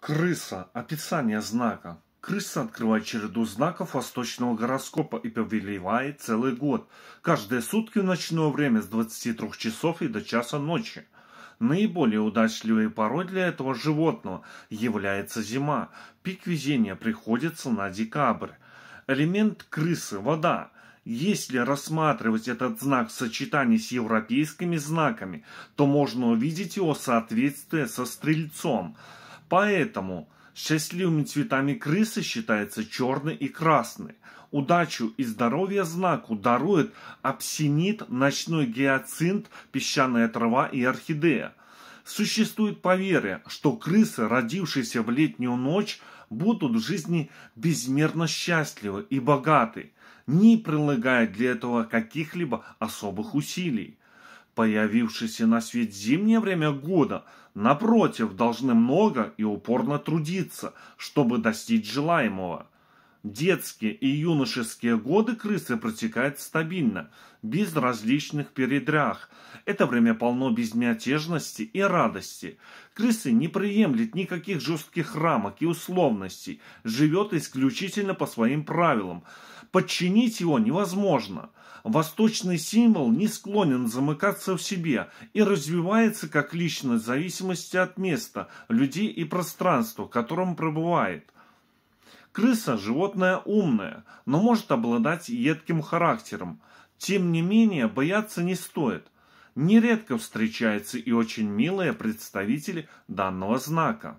Крыса. Описание знака. Крыса открывает череду знаков восточного гороскопа и повелевает целый год. Каждые сутки в ночное время с 23 часов и до часа ночи. Наиболее удачливой порой для этого животного является зима. Пик везения приходится на декабрь. Элемент крысы – вода. Если рассматривать этот знак в сочетании с европейскими знаками, то можно увидеть его соответствие со стрельцом – Поэтому счастливыми цветами крысы считаются черный и красный. Удачу и здоровье знаку дарует апсинит, ночной гиацинт, песчаная трава и орхидея. Существует поверье, что крысы, родившиеся в летнюю ночь, будут в жизни безмерно счастливы и богаты, не прилагая для этого каких-либо особых усилий появившиеся на свет зимнее время года, напротив, должны много и упорно трудиться, чтобы достичь желаемого. Детские и юношеские годы крысы протекают стабильно, без различных передрях. Это время полно безмятежности и радости. Крысы не приемлет никаких жестких рамок и условностей, живет исключительно по своим правилам. Подчинить его невозможно. Восточный символ не склонен замыкаться в себе и развивается как личность в зависимости от места, людей и пространства, в котором пребывает – Крыса – животное умное, но может обладать едким характером. Тем не менее, бояться не стоит. Нередко встречаются и очень милые представители данного знака.